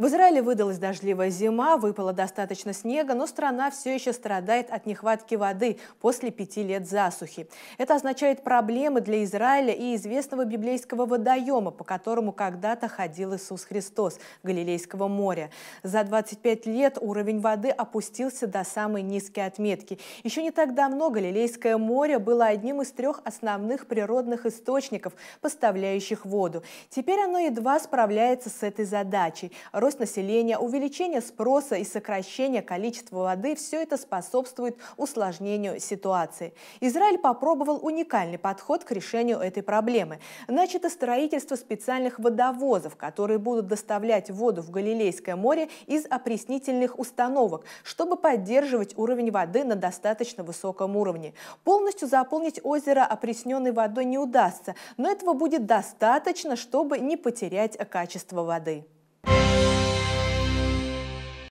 В Израиле выдалась дождливая зима, выпало достаточно снега, но страна все еще страдает от нехватки воды после пяти лет засухи. Это означает проблемы для Израиля и известного библейского водоема, по которому когда-то ходил Иисус Христос, Галилейского моря. За 25 лет уровень воды опустился до самой низкой отметки. Еще не так давно Галилейское море было одним из трех основных природных источников, поставляющих воду. Теперь оно едва справляется с этой задачей рост населения, увеличение спроса и сокращение количества воды – все это способствует усложнению ситуации. Израиль попробовал уникальный подход к решению этой проблемы. Начато строительство специальных водовозов, которые будут доставлять воду в Галилейское море из опреснительных установок, чтобы поддерживать уровень воды на достаточно высоком уровне. Полностью заполнить озеро опресненной водой не удастся, но этого будет достаточно, чтобы не потерять качество воды.